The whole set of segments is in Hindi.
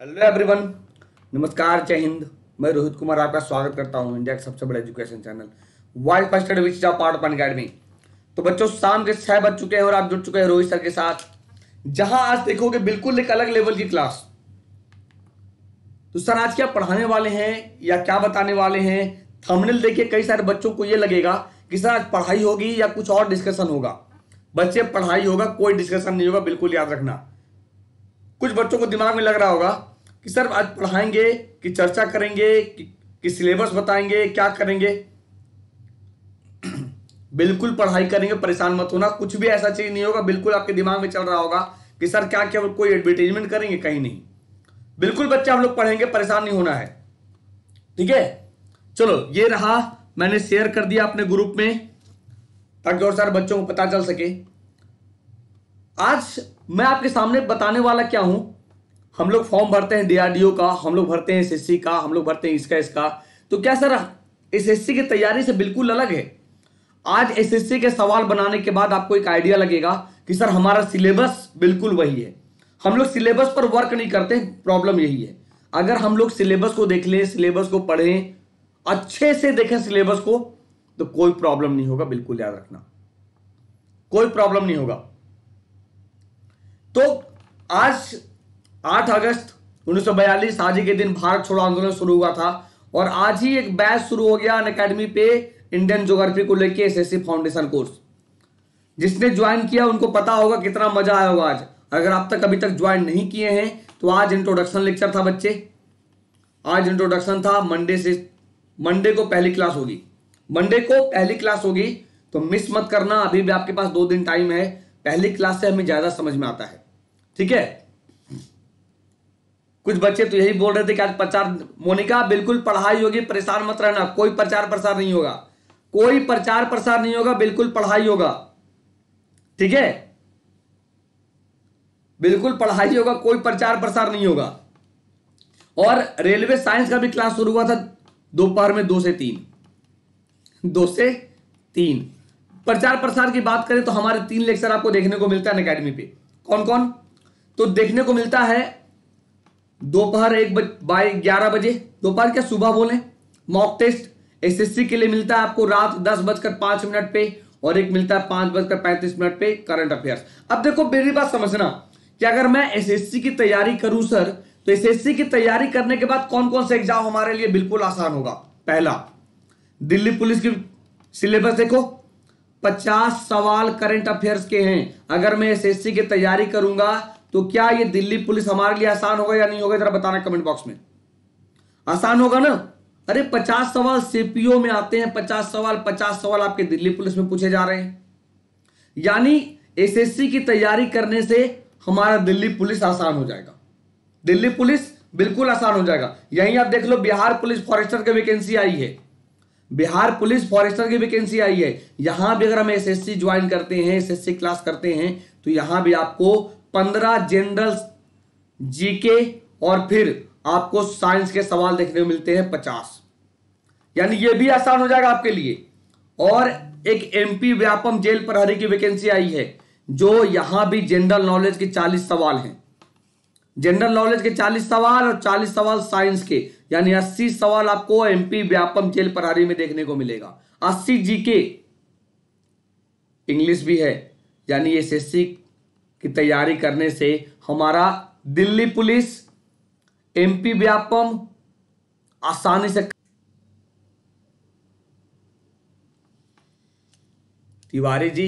हेलो एवरीवन नमस्कार जय हिंद मैं रोहित कुमार आपका स्वागत करता हूं इंडिया के सबसे बड़े education channel world first which part of academy तो बच्चों शाम के छह बज चुके हैं और आप जुड़ चुके हैं रोहित सर के साथ जहां आज देखोगे बिल्कुल एक अलग लेवल की क्लास तो सर आज क्या पढ़ाने वाले हैं या क्या बताने वाले हैं थंबनेल देखिए कई सारे बच्चों को ये लगेगा कि सर आज पढ़ाई होगी या कुछ और डिस्कशन होगा बच्चे पढ़ाई होगा कोई डिस्कशन नहीं होगा बिल्कुल याद रखना कुछ बच्चों को दिमाग में लग रहा होगा कि सर आज पढ़ाएंगे कि चर्चा करेंगे कि, कि सिलेबस बताएंगे क्या करेंगे बिल्कुल पढ़ाई करेंगे परेशान मत होना कुछ भी ऐसा चीज नहीं होगा बिल्कुल आपके दिमाग में चल रहा होगा कि सर क्या क्या कोई एडवर्टीजमेंट करेंगे कहीं नहीं बिल्कुल बच्चे हम लोग पढ़ेंगे परेशान नहीं होना है ठीक है चलो ये रहा मैंने शेयर कर दिया अपने ग्रुप में ताकि और सारे बच्चों को पता चल सके आज मैं आपके सामने बताने वाला क्या हूं हम लोग फॉर्म भरते हैं डीआरडीओ का हम लोग भरते हैं एस का हम लोग भरते हैं इसका इसका तो क्या सर एस की तैयारी से बिल्कुल अलग है आज एस के सवाल बनाने के बाद आपको एक आइडिया लगेगा कि सर हमारा सिलेबस बिल्कुल वही है हम लोग सिलेबस पर वर्क नहीं करते प्रॉब्लम यही है अगर हम लोग सिलेबस को देख लें सिलेबस को पढ़ें अच्छे से देखें सिलेबस को तो कोई प्रॉब्लम नहीं होगा बिल्कुल याद रखना कोई प्रॉब्लम नहीं होगा तो आज 8 अगस्त 1942 आज ही के दिन भारत छोड़ो आंदोलन शुरू हुआ था और आज ही एक बैच शुरू हो गया अन अकेडमी पे इंडियन ज्योग्राफी को लेके एसएससी फाउंडेशन कोर्स जिसने ज्वाइन किया उनको पता होगा कितना मजा आया होगा आज अगर आप तक अभी तक ज्वाइन नहीं किए हैं तो आज इंट्रोडक्शन लेक्चर था बच्चे आज इंट्रोडक्शन था मंडे से मंडे को पहली क्लास होगी मंडे को पहली क्लास होगी तो मिस मत करना अभी भी आपके पास दो दिन टाइम है पहली क्लास से हमें ज़्यादा समझ में आता है ठीक है कुछ बच्चे तो यही बोल रहे थे कि आज प्रचार मोनिका बिल्कुल पढ़ाई होगी परेशान मत रहना कोई प्रचार प्रसार नहीं होगा कोई प्रचार प्रसार नहीं होगा बिल्कुल पढ़ाई होगा ठीक है बिल्कुल पढ़ाई होगा कोई प्रचार प्रसार नहीं होगा और रेलवे साइंस का भी क्लास शुरू हुआ था दोपहर में दो से तीन दो से तीन प्रचार प्रसार की बात करें तो हमारे तीन लेक्चर आपको देखने को मिलता है अकेडमी पे कौन कौन तो देखने को मिलता है दोपहर एक बाय ग्यारह बजे दोपहर क्या सुबह बोले मॉक टेस्ट एसएससी के लिए मिलता है आपको रात दस बजकर पांच मिनट पे और एक मिलता है पांच बजकर पैंतीस मिनट पे करंट अफेयर्स अब देखो मेरी बात समझना कि अगर मैं एसएससी की तैयारी करूं सर तो एसएससी की तैयारी करने के बाद कौन कौन से एग्जाम हमारे लिए बिल्कुल आसान होगा पहला दिल्ली पुलिस की सिलेबस देखो पचास सवाल करंट अफेयर्स के हैं अगर मैं एसएससी की तैयारी करूंगा तो क्या ये दिल्ली पुलिस हमारे लिए आसान होगा या नहीं होगा जरा बताना कमेंट बॉक्स में आसान होगा ना अरे पचास सवाल सीपीओ में आते हैं पचास सवाल पचास सवाल आपके दिल्ली पुलिस में पूछे जा रहे हैं यानी एसएससी की तैयारी करने से हमारा दिल्ली पुलिस आसान हो जाएगा दिल्ली पुलिस बिल्कुल आसान हो जाएगा यहीं आप देख लो बिहार पुलिस फॉरेस्टर की वैकेंसी आई है बिहार पुलिस फॉरेस्टर की वैकेंसी आई है यहां भी अगर हम एसएससी ज्वाइन करते हैं एसएससी क्लास करते हैं तो यहां भी आपको पंद्रह जनरल जीके और फिर आपको साइंस के सवाल देखने को मिलते हैं पचास यानी ये भी आसान हो जाएगा आपके लिए और एक एमपी व्यापम जेल प्रहरी की वैकेंसी आई है जो यहां भी जनरल नॉलेज के चालीस सवाल हैं जनरल नॉलेज के चालीस सवाल और चालीस सवाल साइंस के यानी अस्सी सवाल आपको एमपी व्यापम जेल प्रहरी में देखने को मिलेगा अस्सी जीके इंग्लिश भी है यानी एस एस सी की तैयारी करने से हमारा दिल्ली पुलिस एमपी व्यापम आसानी से तिवारी जी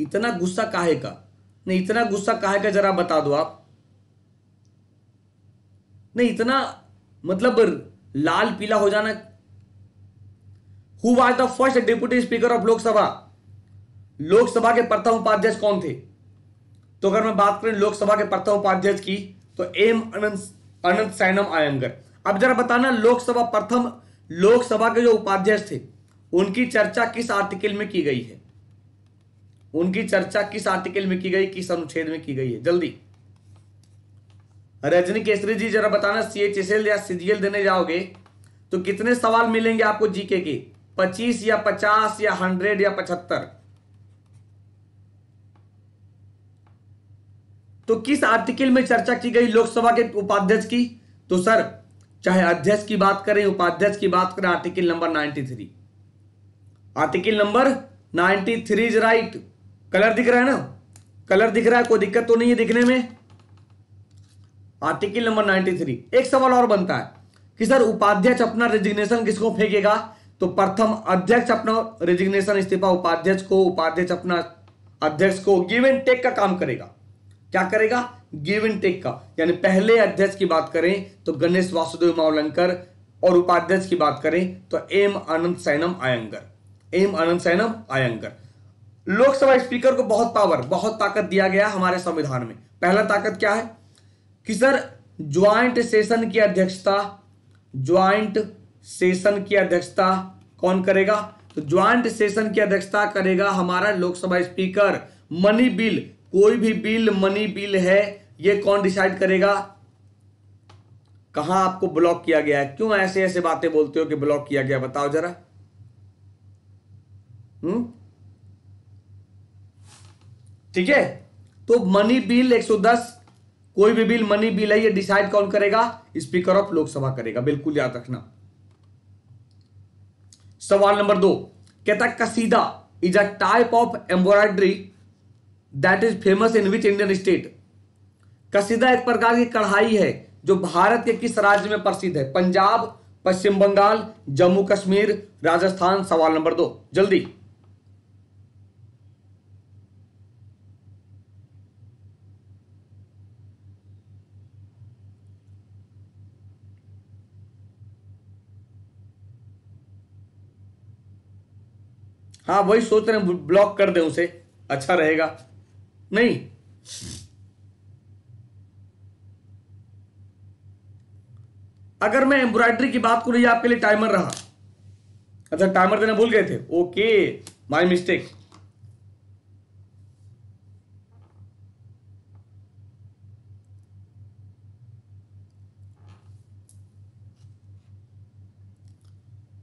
इतना गुस्सा काहे का नहीं इतना गुस्सा काहे का जरा बता दो आप नहीं इतना मतलब लाल पीला हो जाना who was the first deputy speaker of Lok Sabha Lok Sabha के प्रथम उपाध्यक्ष कौन थे तो अगर मैं बात करें लोकसभा के प्रथम उपाध्यक्ष की तो एम अनंत अनंत सैनम आयंगर अब जरा बताना लोकसभा प्रथम लोकसभा के जो उपाध्यक्ष थे उनकी चर्चा किस आर्टिकल में की गई है उनकी चर्चा किस आर्टिकल में की गई किस अनुच्छेद में की गई है जल्दी रजनी केसरी जी जरा बताना सी एच एस एल या सीजीएल देने जाओगे तो कितने सवाल मिलेंगे आपको जीके के पच्चीस या पचास या हंड्रेड या पचहत्तर तो किस आर्टिकल में चर्चा की गई लोकसभा के उपाध्यक्ष की तो सर चाहे अध्यक्ष की बात करें उपाध्यक्ष की बात करें article number 93 article number 93 is right colour दिख रहा है ना कलर दिख रहा है कोई दिक्कत तो नहीं है दिखने में आर्टिकल नंबर 93 एक सवाल और बनता है कि सर उपाध्यक्ष अपना रेजिग्नेशन किसको फेंकेगा तो प्रथम अध्यक्ष अपना रेजिग्नेशन इस्तीफा उपाध्यक्ष को उपाध्यक्ष अपना अध्यक्ष को गिव एंड टेक का काम करेगा क्या करेगा गिव एंड टेक का यानी पहले अध्यक्ष की बात करें तो गणेश वासुदेव मावलंकर और उपाध्यक्ष की बात करें तो M Ananthasayanam Ayyangar M Ananthasayanam Ayyangar Lok Sabha speaker को बहुत पावर बहुत ताकत दिया गया हमारे संविधान में पहला ताकत क्या है कि सर ज्वाइंट सेशन की अध्यक्षता ज्वाइंट सेशन की अध्यक्षता कौन करेगा तो ज्वाइंट सेशन की अध्यक्षता करेगा हमारा लोकसभा स्पीकर मनी बिल कोई भी बिल मनी बिल है ये कौन डिसाइड करेगा कहां आपको ब्लॉक किया गया है क्यों ऐसे ऐसे बातें बोलते हो कि ब्लॉक किया गया बताओ जरा हम्म ठीक है तो मनी बिल 110 कोई भी बिल मनी बिल है ये डिसाइड कौन करेगा स्पीकर ऑफ लोकसभा करेगा बिल्कुल याद रखना सवाल नंबर दो कहता kasida is a type of embroidery that is famous in which Indian state कसीदा एक प्रकार की कढ़ाई है जो भारत के किस राज्य में प्रसिद्ध है पंजाब पश्चिम बंगाल जम्मू कश्मीर राजस्थान सवाल नंबर दो जल्दी हाँ वही सोच रहे हैं ब्लॉक कर दें उसे अच्छा रहेगा नहीं अगर मैं एम्ब्रॉयडरी की बात करूं ये आपके लिए टाइमर रहा अच्छा टाइमर देना भूल गए थे ओके माय मिस्टेक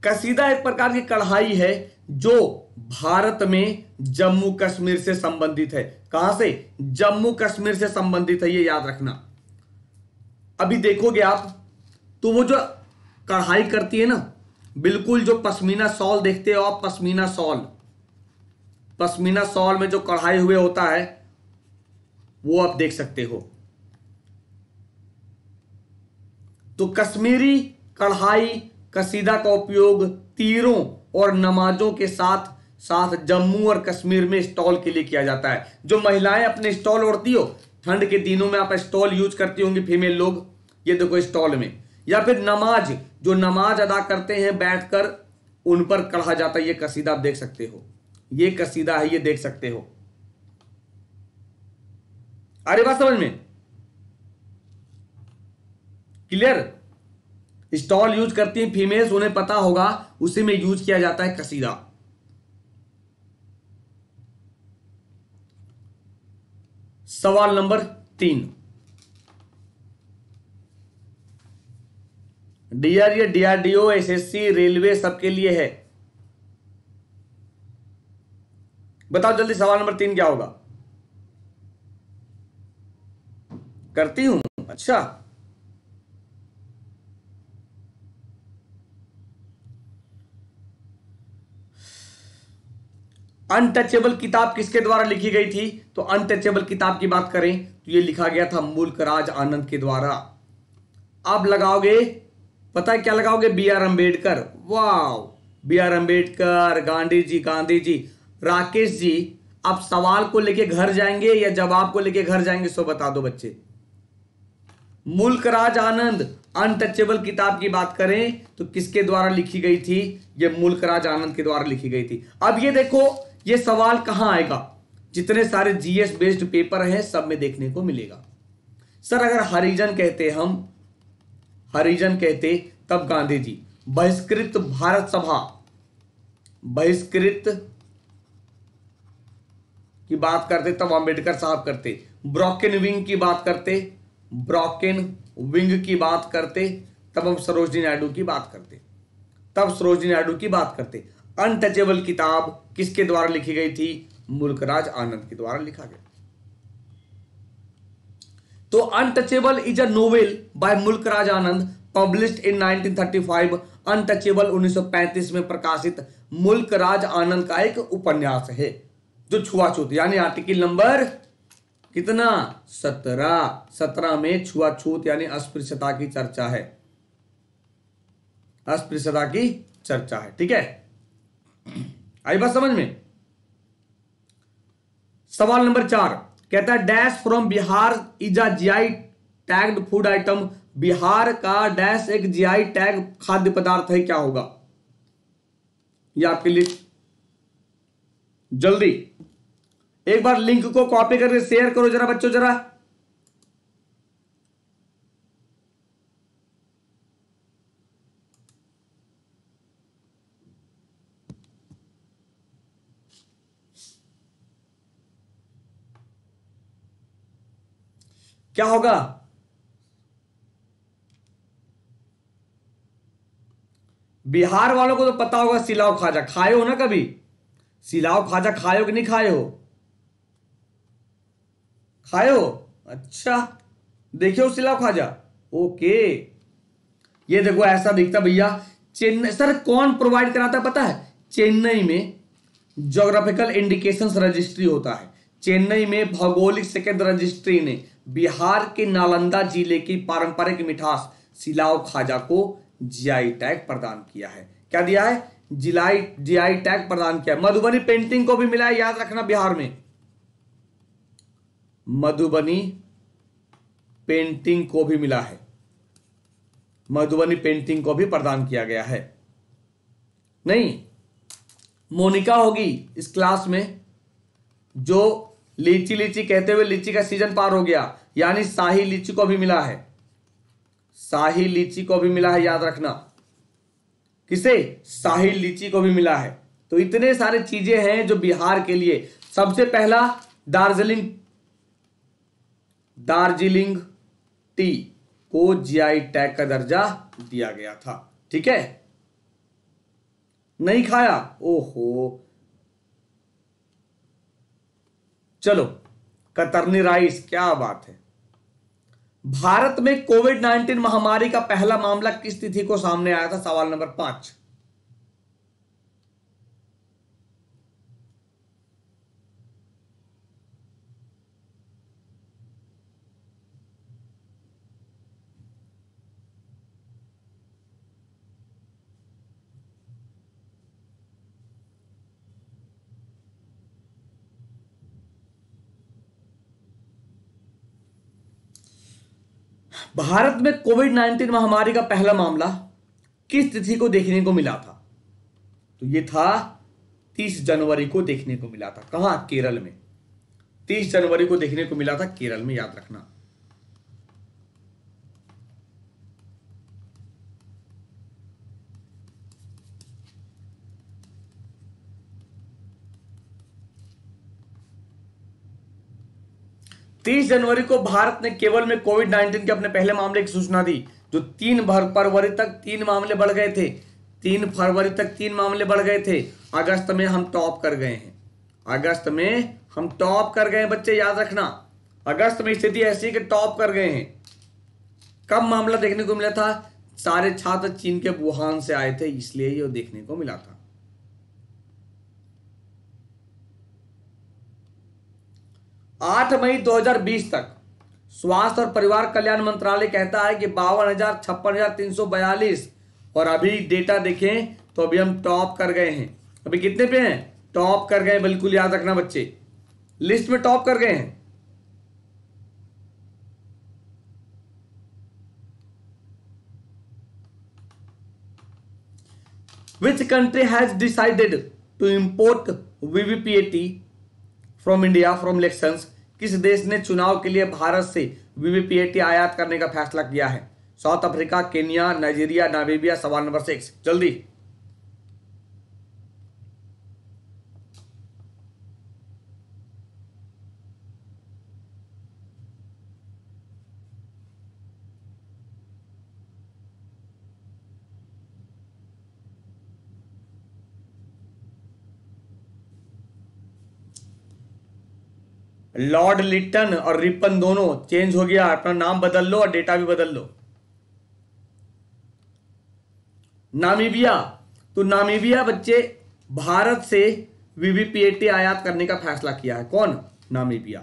कसीदा एक प्रकार की कढ़ाई है जो भारत में जम्मू कश्मीर से संबंधित है कहां से जम्मू कश्मीर से संबंधित है ये याद रखना अभी देखोगे आप तो वो जो कढ़ाई करती है ना बिल्कुल जो पश्मीना सॉल देखते हो आप पश्मीना सॉल पश्मीना सॉल में जो कढ़ाई हुए होता है वो आप देख सकते हो तो कश्मीरी कढ़ाई कसीदा का उपयोग तीरों और नमाजों के साथ साथ जम्मू और कश्मीर में स्टॉल के लिए किया जाता है जो महिलाएं अपने स्टॉल ओढ़ती हो ठंड के दिनों में आप स्टॉल यूज करती होंगी फीमेल लोग ये देखो स्टॉल में या फिर नमाज जो नमाज अदा करते हैं बैठकर उन पर कढ़ा जाता है ये कसीदा आप देख सकते हो ये कसीदा है ये देख सकते हो अरे बात समझ में क्लियर स्टॉल यूज करती हैं फीमेल्स उन्हें पता होगा उसी में यूज किया जाता है कसीदा सवाल नंबर तीन डीआरए डीआरडीओ एसएससी रेलवे सबके लिए है बताओ जल्दी सवाल नंबर तीन क्या होगा करती हूं अच्छा अनटचेबल किताब किसके द्वारा लिखी गई थी तो अनटचेबल किताब की बात करें तो ये लिखा गया था मुल्क राज आनंद के द्वारा आप लगाओगे पता है क्या लगाओगे बी आर अम्बेडकर वाह बी आर अम्बेडकर गांधी जी गांधी जी राकेश जी आप सवाल को लेके घर जाएंगे या जवाब को लेके घर जाएंगे सो बता दो बच्चे मुल्क राज आनंद अनटचेबल किताब की बात करें तो किसके द्वारा लिखी गई थी ये मुल्क राज आनंद के द्वारा लिखी गई थी अब ये देखो ये सवाल कहां आएगा जितने सारे जीएस बेस्ड पेपर हैं सब में देखने को मिलेगा सर अगर हरिजन कहते हम हरिजन कहते तब गांधी जी बहिष्कृत भारत सभा बहिष्कृत की बात करते तब अंबेडकर साहब करते ब्रॉकेन विंग की बात करते ब्रॉकिन विंग की बात करते तब हम सरोजनी नायडू की बात करते तब सरोजनी नायडू की बात करते अनटचेबल किताब किसके द्वारा लिखी गई थी मुल्कराज आनंद के द्वारा लिखा गया तो untouchable is a novel by Mulk Raj Anand publish in 1935 untouchable 1935 में प्रकाशित मुल्कराज आनंद का एक उपन्यास है जो छुआछूत यानी आर्टिकल नंबर कितना सत्रह सत्रह में छुआछूत यानी अस्पृश्यता की चर्चा है अस्पृश्यता की चर्चा है ठीक है आई बात समझ में सवाल नंबर चार कहता है dash from Bihar is a GI tagged food item Bihar का डैश एक जीआई टैग खाद्य पदार्थ है क्या होगा ये आपके लिए जल्दी एक बार लिंक को कॉपी करके शेयर करो जरा बच्चों जरा क्या होगा बिहार वालों को तो पता होगा सिलाव खाजा खाए हो ना कभी सिलाव खाजा खाए हो कि नहीं खाए हो खाए हो अच्छा देखियो हो सिलाव खाजा ओके ये देखो ऐसा दिखता भैया चेन्नई सर कौन प्रोवाइड कराता पता है चेन्नई में जोग्राफिकल इंडिकेशंस रजिस्ट्री होता है चेन्नई में भौगोलिक सेकेंड रजिस्ट्री ने बिहार के नालंदा जिले की पारंपरिक मिठास सिलाव खाजा को जीआई टैग प्रदान किया है क्या दिया है जिलाई जीआई टैग प्रदान किया मधुबनी पेंटिंग को भी मिला है याद रखना बिहार में मधुबनी पेंटिंग को भी मिला है मधुबनी पेंटिंग को भी प्रदान किया गया है नहीं मोनिका होगी इस क्लास में जो लीची लीची कहते हुए लीची का सीजन पार हो गया यानी शाही लीची को भी मिला है शाही लीची को भी मिला है याद रखना किसे शाही लीची को भी मिला है तो इतने सारे चीजें हैं जो बिहार के लिए सबसे पहला दार्जिलिंग दार्जिलिंग टी को जीआई टैग का दर्जा दिया गया था ठीक है नहीं खाया ओहो चलो कतरनी राइस क्या बात है भारत में कोविड 19 महामारी का पहला मामला किस तिथि को सामने आया था सवाल नंबर पांच भारत में कोविड नाइन्टीन महामारी का पहला मामला किस तिथि को देखने को मिला था तो ये था 30 जनवरी को देखने को मिला था कहा केरल में 30 जनवरी को देखने को मिला था केरल में याद रखना 30 जनवरी को भारत ने केवल में कोविड 19 के अपने पहले मामले की सूचना दी जो तीन फरवरी तक तीन मामले बढ़ गए थे तीन फरवरी तक तीन मामले बढ़ गए थे अगस्त में हम टॉप कर गए हैं अगस्त में हम टॉप कर गए बच्चे याद रखना अगस्त में स्थिति ऐसी है कि टॉप कर गए हैं कब मामला देखने को मिला था सारे छात्र चीन के वुहान से आए थे इसलिए ये देखने को मिला था आठ मई 2020 तक स्वास्थ्य और परिवार कल्याण मंत्रालय कहता है कि बावन हजार छप्पन हजार तीन सौ बयालीस और अभी डेटा देखें तो अभी हम टॉप कर गए हैं अभी कितने पे हैं टॉप कर गए बिल्कुल याद रखना बच्चे लिस्ट में टॉप कर गए हैं which country has decided to import VVPAT from India from elections किस देश ने चुनाव के लिए भारत से वीवीपीएटी आयात करने का फैसला किया है South Africa Kenya Nigeria Namibia सवाल नंबर सिक्स जल्दी लॉर्ड लिट्टन और रिपन दोनों चेंज हो गया अपना नाम बदल लो और डेटा भी बदल लो नामीबिया तो नामीबिया बच्चे भारत से वीवीपीएटी आयात करने का फैसला किया है कौन नामीबिया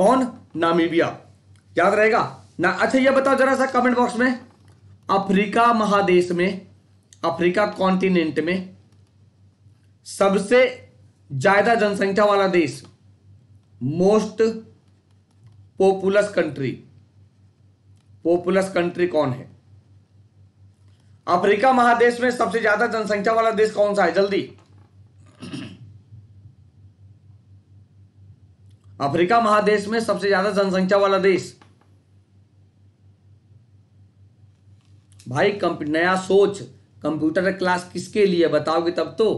कौन नामीबिया याद रहेगा ना अच्छा ये बताओ जरा सा कमेंट बॉक्स में अफ्रीका महादेश में अफ्रीका कॉन्टिनेंट में सबसे ज्यादा जनसंख्या वाला देश most populous country populous country कौन है अफ्रीका महादेश में सबसे ज्यादा जनसंख्या वाला देश कौन सा है जल्दी अफ्रीका महादेश में सबसे ज्यादा जनसंख्या वाला देश भाई नया सोच कंप्यूटर क्लास किसके लिए बताओगे तब तो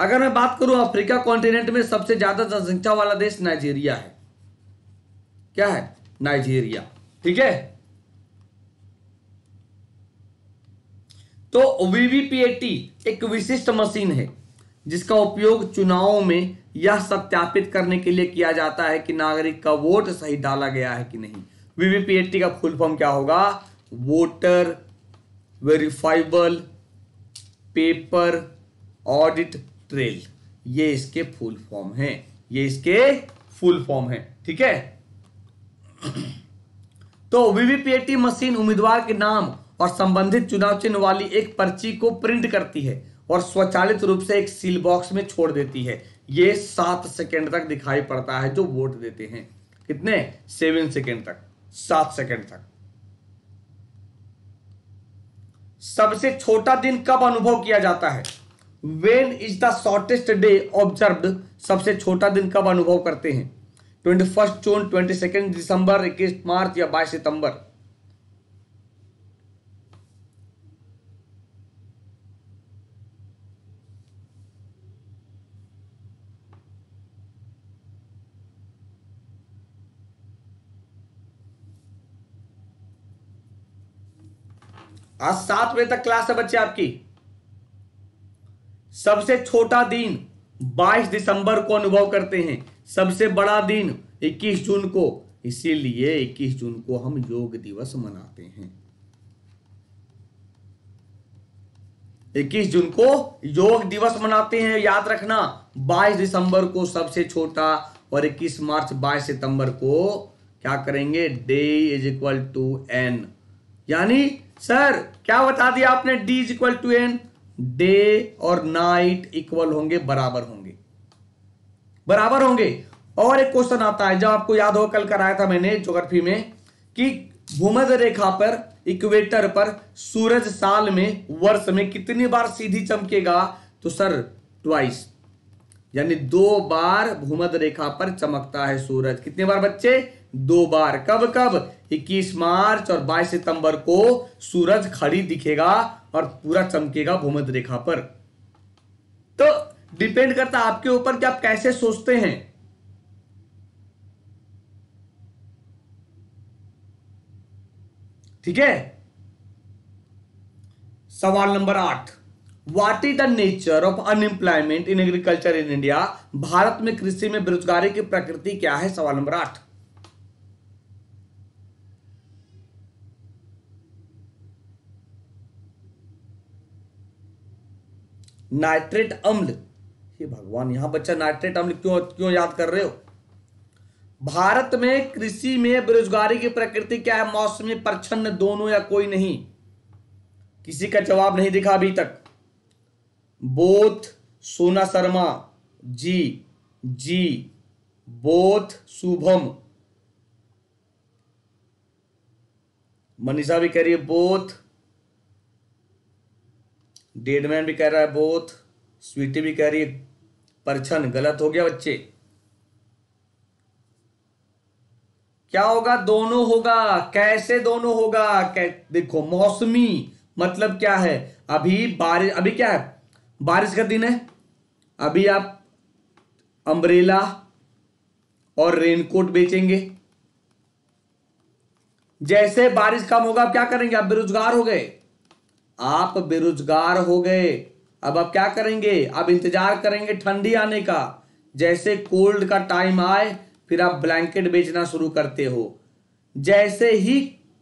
अगर मैं बात करूं अफ्रीका कॉन्टिनेंट में सबसे ज्यादा जनसंख्या वाला देश नाइजीरिया है क्या है नाइजीरिया ठीक है तो वीवीपीएटी एक विशिष्ट मशीन है जिसका उपयोग चुनावों में यह सत्यापित करने के लिए किया जाता है कि नागरिक का वोट सही डाला गया है कि नहीं वीवीपीएटी का फुल फॉर्म क्या होगा voter verifiable paper audit trail ये इसके फुल फॉर्म है ये इसके फुल फॉर्म है ठीक है तो वीवीपीएटी मशीन उम्मीदवार के नाम और संबंधित चुनाव चिन्ह वाली एक पर्ची को प्रिंट करती है और स्वचालित रूप से एक सील बॉक्स में छोड़ देती है ये सात सेकेंड तक दिखाई पड़ता है जो वोट देते हैं कितने सेवन सेकेंड तक सात सेकेंड तक सबसे छोटा दिन कब अनुभव किया जाता है when is the shortest day observe सबसे छोटा दिन कब अनुभव करते हैं twenty first June twenty second December इक्कीस मार्च या बाईस सितंबर आज सात बजे तक क्लास है बच्चे आपकी सबसे छोटा दिन 22 दिसंबर को अनुभव करते हैं सबसे बड़ा दिन 21 जून को इसीलिए 21 जून को हम योग दिवस मनाते हैं 21 जून को योग दिवस मनाते हैं याद रखना 22 दिसंबर को सबसे छोटा और 21 मार्च 22 सितंबर को क्या करेंगे day is equal to N यानी सर क्या बता दिया आपने D is equal to N day और नाइट इक्वल होंगे बराबर होंगे बराबर होंगे और एक क्वेश्चन आता है जब आपको याद हो कल कराया था मैंने ज्योग्राफी में कि भूमध्य रेखा पर इक्वेटर पर सूरज साल में वर्ष में कितनी बार सीधी चमकेगा तो सर ट्वाइस यानी दो बार भूमध्य रेखा पर चमकता है सूरज कितने बार बच्चे दो बार कब कब 21 मार्च और 22 सितंबर को सूरज खड़ी दिखेगा और पूरा चमकेगा भूमध्य रेखा पर तो डिपेंड करता है आपके ऊपर कि आप कैसे सोचते हैं ठीक है सवाल नंबर आठ what is the nature of unemployment in agriculture in India भारत में कृषि में बेरोजगारी की प्रकृति क्या है सवाल नंबर आठ नाइट्रेट अम्ल हे भगवान यहां बच्चा नाइट्रेट अम्ल क्यों क्यों याद कर रहे हो भारत में कृषि में बेरोजगारी की प्रकृति क्या है मौसमी प्रच्छन्न दोनों या कोई नहीं किसी का जवाब नहीं दिखा अभी तक बोथ सोना शर्मा जी जी बोथ शुभम मनीषा भी कह रही है बोथ डेडमैन भी कह रहा है बोथ स्वीटी भी कह रही है परछन गलत हो गया बच्चे क्या होगा दोनों होगा कैसे दोनों होगा कै... देखो मौसमी मतलब क्या है अभी बारिश अभी क्या है बारिश का दिन है अभी आप अम्ब्रेला और रेनकोट बेचेंगे जैसे बारिश कम होगा आप क्या करेंगे आप बेरोजगार हो गए आप बेरोजगार हो गए अब आप क्या करेंगे अब इंतजार करेंगे ठंडी आने का जैसे कोल्ड का टाइम आए फिर आप ब्लैंकेट बेचना शुरू करते हो जैसे ही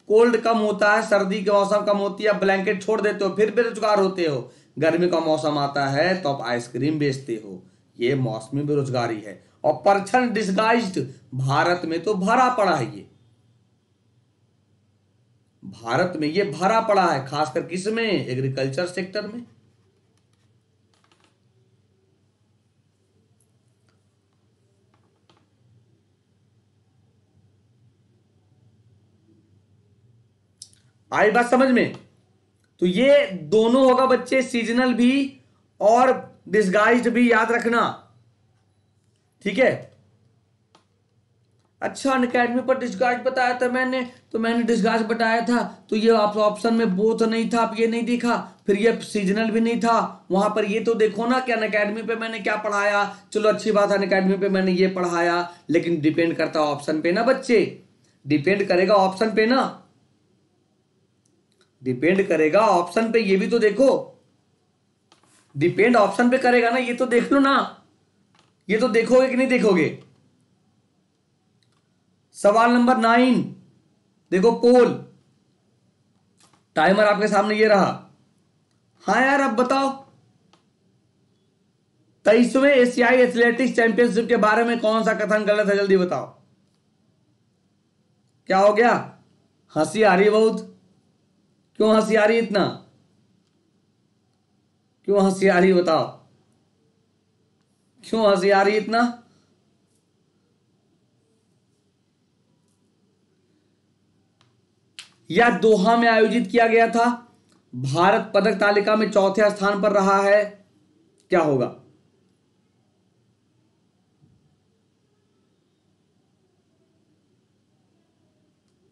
कोल्ड कम होता है सर्दी के मौसम कम होती है आप ब्लैंकेट छोड़ देते हो फिर बेरोजगार होते हो गर्मी का मौसम आता है तो आप आइसक्रीम बेचते हो ये मौसमी बेरोजगारी है और परछन डिस्गाइज भारत में तो भरा पड़ा है ये भारत में ये भरा पड़ा है खासकर किस में एग्रीकल्चर सेक्टर में आई बात समझ में तो ये दोनों होगा बच्चे सीजनल भी और डिस्गाइज भी याद रखना ठीक है अच्छा अनकेडमी अकेडमी पर डिस्गार्ड बताया था मैंने तो मैंने डिस्गार्ड बताया था तो ये आप ऑप्शन में बोथ तो नहीं था आप ये नहीं देखा फिर ये सीजनल भी नहीं था वहाँ पर ये तो देखो ना कि अनकेडमी अकेडमी पर मैंने क्या पढ़ाया चलो अच्छी बात है अकेडमी पर मैंने ये पढ़ाया लेकिन डिपेंड करता ऑप्शन पे ना बच्चे डिपेंड करेगा ऑप्शन पे ना डिपेंड करेगा ऑप्शन पे ये भी तो देखो डिपेंड ऑप्शन पे करेगा ना ये तो देख लो ना ये तो देखोगे कि नहीं देखोगे सवाल नंबर नाइन देखो पोल टाइमर आपके सामने ये रहा हाँ यार अब बताओ तेईसवें एशियाई एथलेटिक्स चैंपियनशिप के बारे में कौन सा कथन गलत है जल्दी बताओ क्या हो गया हंसी आ रही बहुत क्यों हंसी आ रही इतना क्यों हंसी आ रही बताओ क्यों हंसी आ रही इतना यह दोहा में आयोजित किया गया था भारत पदक तालिका में चौथे स्थान पर रहा है क्या होगा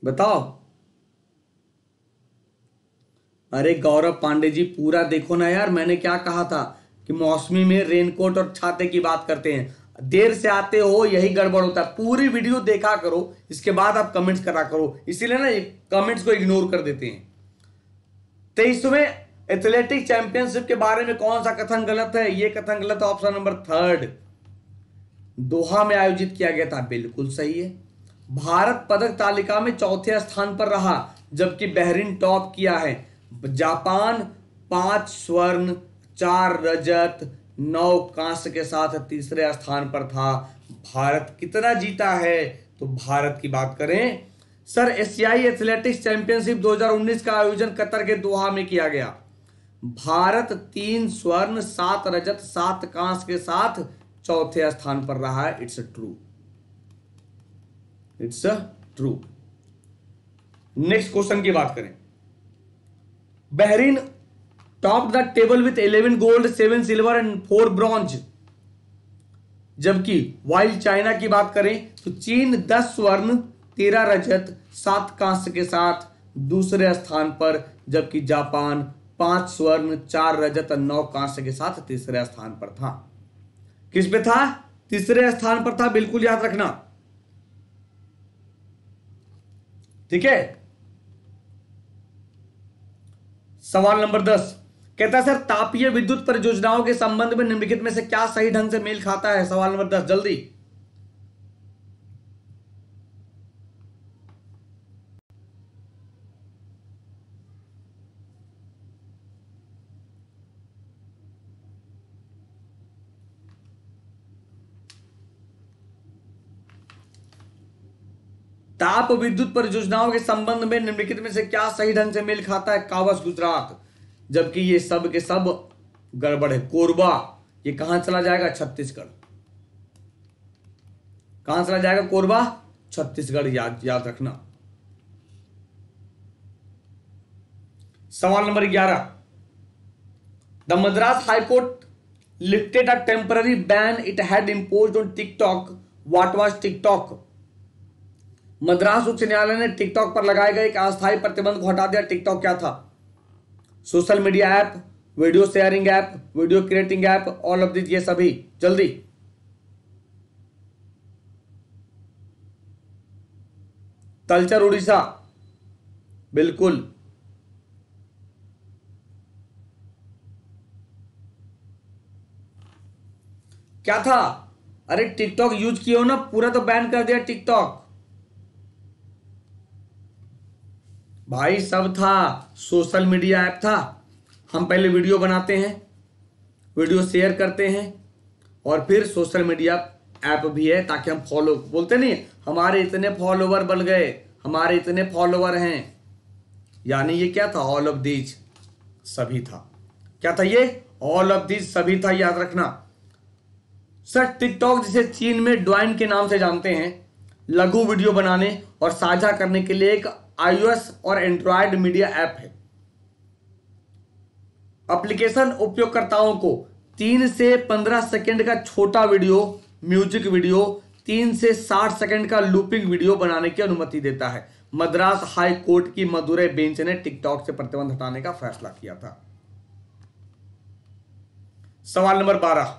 बताओ अरे गौरव पांडे जी पूरा देखो ना यार मैंने क्या कहा था कि मौसमी में रेनकोट और छाते की बात करते हैं देर से आते हो यही गड़बड़ होता है पूरी वीडियो देखा करो इसके बाद आप कमेंट्स करा करो इसीलिए ना कमेंट्स को इग्नोर कर देते हैं तेईसवें एथलेटिक चैंपियनशिप के बारे में कौन सा कथन गलत है यह कथन गलत है ऑप्शन नंबर थर्ड दोहा में आयोजित किया गया था बिल्कुल सही है भारत पदक तालिका में चौथे स्थान पर रहा जबकि बहरीन टॉप किया है जापान पांच स्वर्ण चार रजत नौ कांस्य के साथ तीसरे स्थान पर था भारत कितना जीता है तो भारत की बात करें सर एशियाई एथलेटिक्स चैंपियनशिप 2019 का आयोजन कतर के दोहा में किया गया भारत तीन स्वर्ण सात रजत सात कांस के साथ चौथे स्थान पर रहा है it's true it's true next question की बात करें Bahrain top the table with eleven gold seven silver and four bronze जबकि वाइल्ड चाइना की बात करें तो चीन दस स्वर्ण तेरह रजत सात कांस्य के साथ दूसरे स्थान पर जबकि जापान पांच स्वर्ण चार रजत और नौ कांस्य के साथ तीसरे स्थान पर था किस पे था तीसरे स्थान पर था बिल्कुल याद रखना ठीक है सवाल नंबर दस कहता सर तापीय विद्युत परियोजनाओं के संबंध में निम्नलिखित में से क्या सही ढंग से मेल खाता है सवाल नंबर दस जल्दी ताप विद्युत परियोजनाओं के संबंध में निम्नलिखित में से क्या सही ढंग से मेल खाता है कावस गुजरात जबकि ये सब के सब गड़बड़ है कोरबा ये कहां चला जाएगा छत्तीसगढ़ कहां चला जाएगा कोरबा छत्तीसगढ़ याद याद रखना सवाल नंबर ग्यारह the Madras high court lifted a temporary ban it had imposed on TikTok what was TikTok Madras उच्च न्यायालय ने टिकटॉक पर लगाए गए एक अस्थायी प्रतिबंध को हटा दिया टिकटॉक क्या था social media app video sharing app video creating app all of this ये सभी जल्दी तलचर उड़ीसा बिल्कुल क्या था अरे टिकटॉक यूज किया हो ना पूरा तो बैन कर दिया टिकटॉक भाई सब था सोशल मीडिया ऐप था हम पहले वीडियो बनाते हैं वीडियो शेयर करते हैं और फिर सोशल मीडिया ऐप भी है ताकि हम फॉलो बोलते नहीं हमारे इतने फॉलोवर बन गए हमारे इतने फॉलोवर हैं यानी ये क्या था ऑल ऑफ दीज सभी था क्या था ये ऑल ऑफ दीज सभी था याद रखना सर टिकटॉक जिसे चीन में ड्वाइन के नाम से जानते हैं लघु वीडियो बनाने और साझा करने के लिए एक आईओएस और एंड्रॉयड मीडिया ऐप है एप्लीकेशन उपयोगकर्ताओं को तीन से पंद्रह सेकेंड का छोटा वीडियो म्यूजिक वीडियो तीन से साठ सेकेंड का लूपिंग वीडियो बनाने की अनुमति देता है मद्रास हाई कोर्ट की मदुरे बेंच ने टिकटॉक से प्रतिबंध हटाने का फैसला किया था सवाल नंबर बारह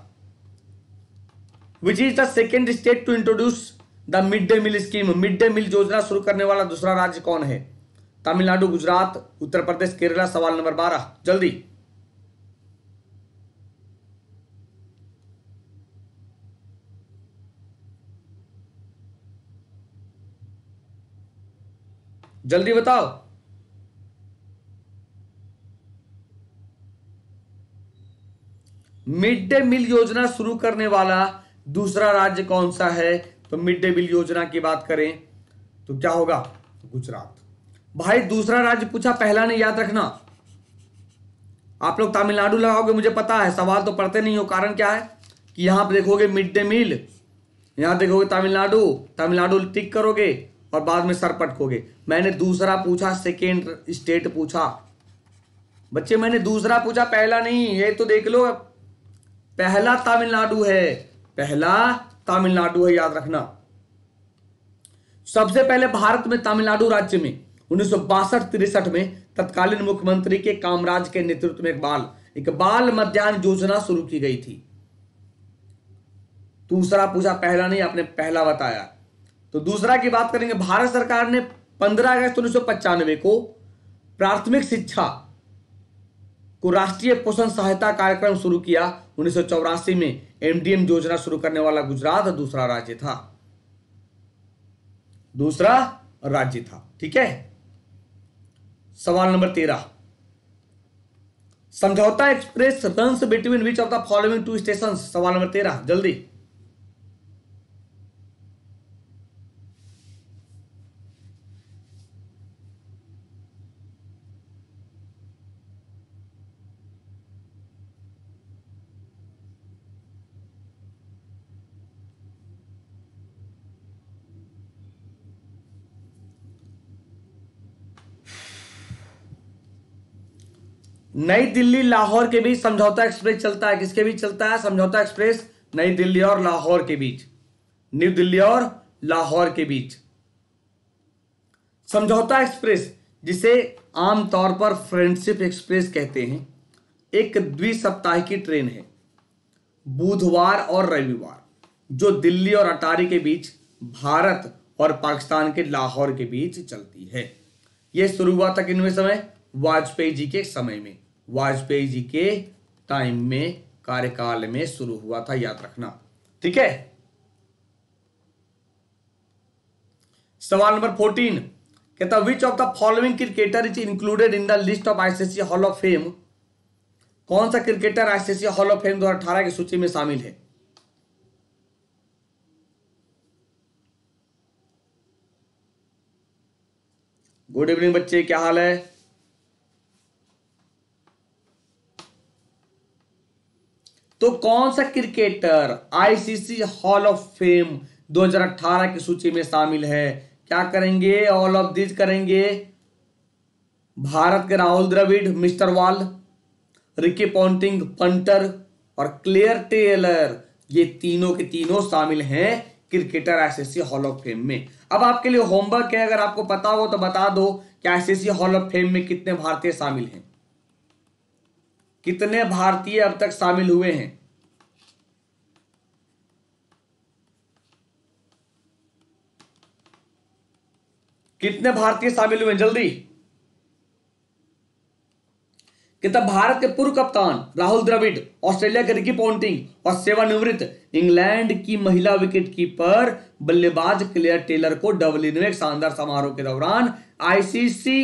which is the second state to introduce the mid day meal scheme mid day meal योजना शुरू करने वाला दूसरा राज्य कौन है तमिलनाडु गुजरात उत्तर प्रदेश केरला सवाल नंबर बारह जल्दी जल्दी बताओ मिड डे मील योजना शुरू करने वाला दूसरा राज्य कौन सा है तो मिड डे मील योजना की बात करें तो क्या होगा गुजरात भाई दूसरा राज्य पूछा पहला नहीं याद रखना आप लोग तमिलनाडु लगाओगे मुझे पता है सवाल तो पढ़ते नहीं हो कारण क्या है कि यहां पर देखोगे मिड डे मील यहां देखोगे तमिलनाडु तमिलनाडु टिक करोगे और बाद में सर पटकोगे मैंने दूसरा पूछा सेकेंड स्टेट पूछा बच्चे मैंने दूसरा पूछा पहला नहीं ये तो देख लो पहला तमिलनाडु है पहला तमिलनाडु है याद रखना सबसे पहले भारत में तमिलनाडु राज्य में उन्नीस सौ में तत्कालीन मुख्यमंत्री के कामराज के नेतृत्व में इकबाल इकबाल मध्यान्ह योजना शुरू की गई थी दूसरा पूछा पहला नहीं आपने पहला बताया तो दूसरा की बात करेंगे भारत सरकार ने 15 अगस्त उन्नीस को प्राथमिक शिक्षा को राष्ट्रीय पोषण सहायता कार्यक्रम शुरू किया उन्नीस में एमडीएम योजना शुरू करने वाला गुजरात दूसरा राज्य था दूसरा राज्य था ठीक है सवाल नंबर तेरह Samjhauta express runs between which of the following two station सवाल नंबर तेरह जल्दी नई दिल्ली लाहौर के बीच समझौता एक्सप्रेस चलता है किसके बीच चलता है समझौता एक्सप्रेस नई दिल्ली और लाहौर के बीच न्यू दिल्ली और लाहौर के बीच समझौता एक्सप्रेस जिसे आमतौर पर फ्रेंडशिप एक्सप्रेस कहते हैं एक द्विसप्ताह की ट्रेन है बुधवार और रविवार जो दिल्ली और अटारी के बीच भारत और पाकिस्तान के लाहौर के बीच चलती है यह शुरू हुआ था किनवे समय वाजपेयी जी के समय में वाजपेयी जी के टाइम में कार्यकाल में शुरू हुआ था याद रखना ठीक है सवाल नंबर फोर्टीन कहता which of the following cricketer is included in the list of ICC hall of fame कौन सा cricketer ICC hall of fame दो हजार की सूची में शामिल है गुड इवनिंग बच्चे क्या हाल है तो कौन सा cricketer ICC hall of fame 2018 की सूची में शामिल है क्या करेंगे ऑल ऑफ दिस करेंगे भारत के Rahul Dravid mister wall Ricky Ponting punter और क्लेयर टेलर ये तीनों के तीनों शामिल हैं cricketer ICC hall of fame में अब आपके लिए होमवर्क है अगर आपको पता हो तो बता दो कि आईसीसी हॉल ऑफ फेम में कितने भारतीय शामिल हैं कितने भारतीय अब तक शामिल हुए हैं कितने भारतीय शामिल हुए जल्दी कितना भारत के पूर्व कप्तान राहुल द्रविड ऑस्ट्रेलिया के रिकी पॉन्टिंग और सेवानिवृत्त इंग्लैंड की महिला विकेट कीपर बल्लेबाज क्लेयर टेलर को डबलिन में एक शानदार समारोह के दौरान ICC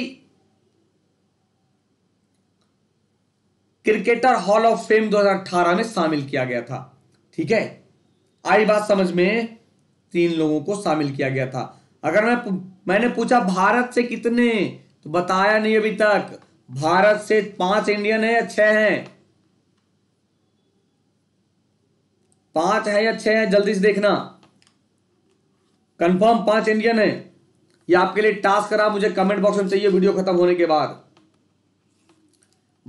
cricketer hall of fame 2018 में शामिल किया गया था ठीक है आई बात समझ में तीन लोगों को शामिल किया गया था अगर मैं मैंने पूछा भारत से कितने तो बताया नहीं अभी तक भारत से पांच इंडियन है या छह हैं पांच है या छह है जल्दी से देखना कंफर्म पांच इंडियन है ये आपके लिए टास्क करा मुझे कमेंट बॉक्स में चाहिए वीडियो खत्म होने के बाद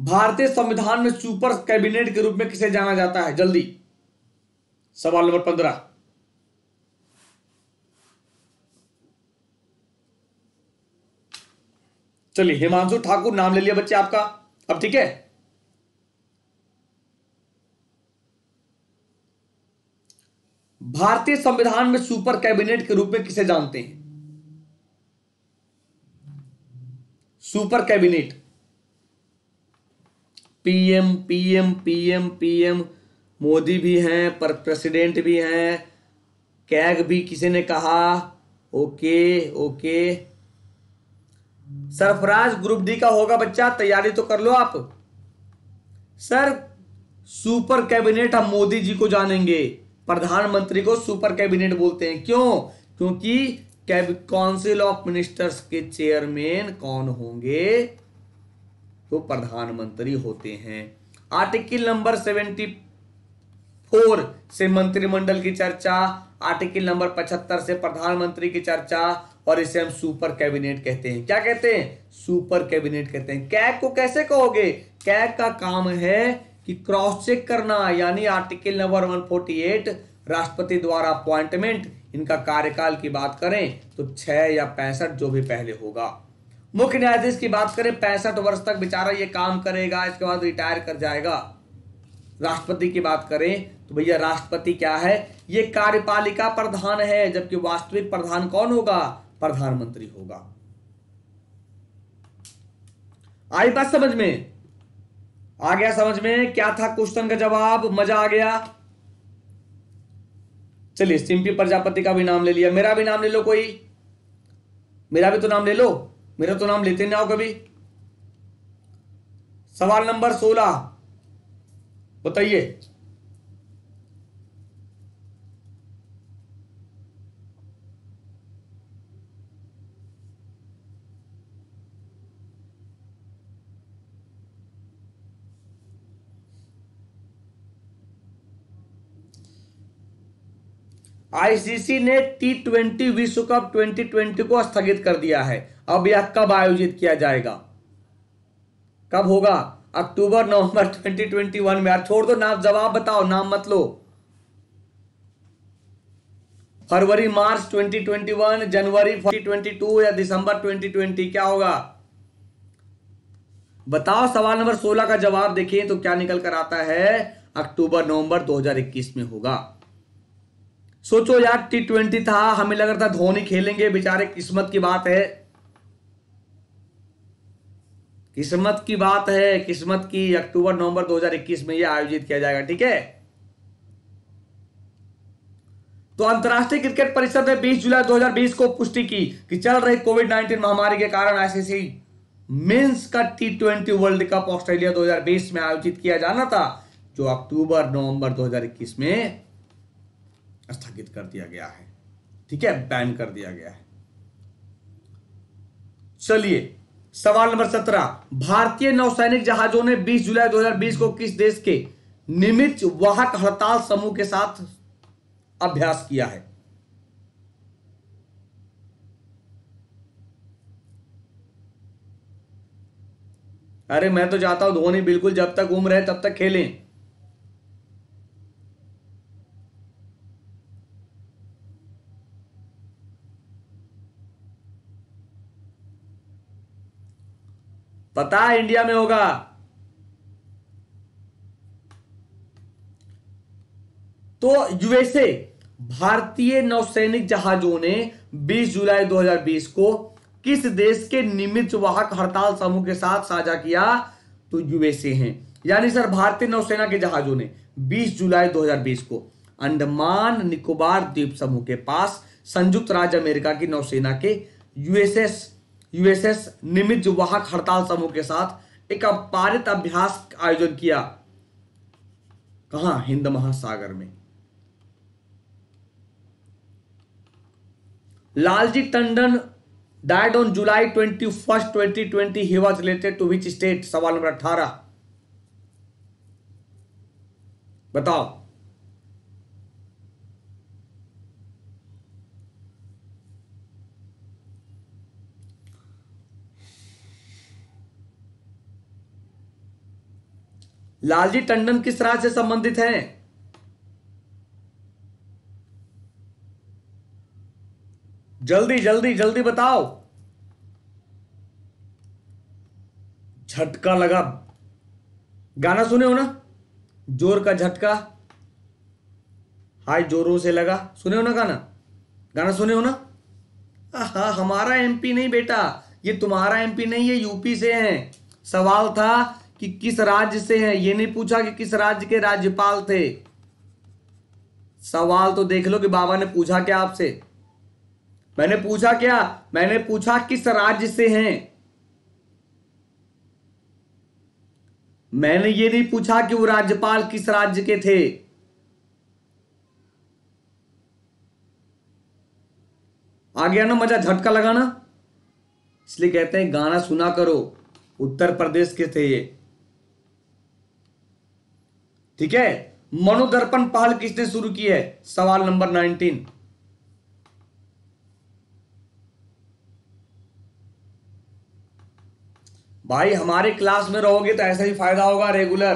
भारतीय संविधान में सुपर कैबिनेट के रूप में किसे जाना जाता है जल्दी सवाल नंबर पंद्रह चलिए हिमांशु ठाकुर नाम ले लिया बच्चे आपका अब ठीक है भारतीय संविधान में सुपर कैबिनेट के रूप में किसे जानते हैं super cabinet PM PM PM PM Modi भी हैं पर प्रेसिडेंट भी हैं कैग भी किसी ने कहा okay okay Sarfaraz group D का होगा बच्चा तैयारी तो कर लो आप सर सुपर कैबिनेट हम मोदी जी को जानेंगे प्रधानमंत्री को सुपर कैबिनेट बोलते हैं क्यों क्योंकि काउंसिल ऑफ मिनिस्टर्स के चेयरमैन कौन होंगे तो प्रधानमंत्री होते हैं आर्टिकल नंबर सेवेंटी फोर से मंत्रिमंडल की चर्चा आर्टिकल नंबर पचहत्तर से प्रधानमंत्री की चर्चा और इसे हम सुपर कैबिनेट कहते हैं क्या कहते हैं सुपर कैबिनेट कहते हैं कैग को कैसे कहोगे कैग का काम है कि क्रॉस चेक करना यानी आर्टिकल नंबर 148 राष्ट्रपति द्वारा अपॉइंटमेंट इनका कार्यकाल की बात करें तो छह या पैंसठ जो भी पहले होगा मुख्य न्यायाधीश की बात करें पैंसठ वर्ष तक बेचारा ये काम करेगा इसके बाद रिटायर कर जाएगा राष्ट्रपति की बात करें तो भैया राष्ट्रपति क्या है ये कार्यपालिका प्रधान है जबकि वास्तविक प्रधान कौन होगा प्रधानमंत्री होगा आई बात समझ में आ गया समझ में क्या था क्वेश्चन का जवाब मजा आ गया चलिए सिंपी प्रजापति का भी नाम ले लिया मेरा भी नाम ले लो कोई मेरा भी तो नाम ले लो मेरा तो नाम लेते ना हो कभी सवाल नंबर सोलह बताइए आईसीसी ने टी ट्वेंटी विश्व कप 2020 को स्थगित कर दिया है अब यह कब आयोजित किया जाएगा कब होगा अक्टूबर नवंबर 2021 में यार छोड़ दो नाम जवाब बताओ नाम मत लो फरवरी मार्च 2021 जनवरी 2022 या दिसंबर 2020 क्या होगा बताओ सवाल नंबर 16 का जवाब देखिए तो क्या निकल कर आता है अक्टूबर नवंबर 2021 में होगा सोचो यार टी ट्वेंटी था हमें लग रहा था धोनी खेलेंगे बेचारे किस्मत की बात है किस्मत की बात है किस्मत की अक्टूबर नवंबर 2021 में यह आयोजित किया जाएगा ठीक है तो अंतर्राष्ट्रीय क्रिकेट परिषद ने 20 जुलाई 2020 को पुष्टि की कि चल रही कोविड 19 महामारी के कारण आईसीसी मेंस का T twenty world cup Australia 2020 में आयोजित किया जाना था जो अक्टूबर नवंबर 2021 में स्थगित कर दिया गया है ठीक है बैन कर दिया गया है चलिए सवाल नंबर सत्रह भारतीय नौसैनिक जहाजों ने 20 जुलाई 2020 को किस देश के निमित वाहक हड़ताल समूह के साथ अभ्यास किया है अरे मैं तो चाहता हूं धोनी बिल्कुल जब तक घूम रहे तब तक खेलें पता है इंडिया में होगा तो यूएसए भारतीय नौसैनिक जहाजों ने 20 जुलाई 2020 को किस देश के निमित्त वाहक हड़ताल समूह के साथ साझा किया तो यूएसए हैं यानी सर भारतीय नौसेना के जहाजों ने 20 जुलाई 2020 को अंडमान निकोबार द्वीप समूह के पास संयुक्त राज्य अमेरिका की नौसेना के यूएसएस यूएसएस निमित वाहक हड़ताल समूह के साथ एक अपारित अभ्यास आयोजन किया कहा हिंद महासागर में Lalji Tandon died on July twenty twenty twenty was related to which state सवाल नंबर अठारह बताओ लालजी टंडन किस राज्य से संबंधित हैं जल्दी जल्दी जल्दी बताओ झटका लगा गाना सुने हो ना जोर का झटका हाय जोरों से लगा सुने हो ना गाना गाना सुने हो ना हा हमारा एमपी नहीं बेटा ये तुम्हारा एमपी नहीं है यूपी से है सवाल था कि किस राज्य से हैं ये नहीं पूछा कि किस राज्य के राज्यपाल थे सवाल तो देख लो कि बाबा ने पूछा क्या आपसे मैंने पूछा क्या मैंने पूछा किस राज्य से हैं मैंने ये नहीं पूछा कि वो राज्यपाल किस राज्य के थे आ गया ना मजा झटका लगाना इसलिए कहते हैं गाना सुना करो उत्तर प्रदेश के थे ये ठीक है मनोदर्पण पहल किसने शुरू की है सवाल नंबर नाइनटीन भाई हमारे क्लास में रहोगे तो ऐसा ही फायदा होगा रेगुलर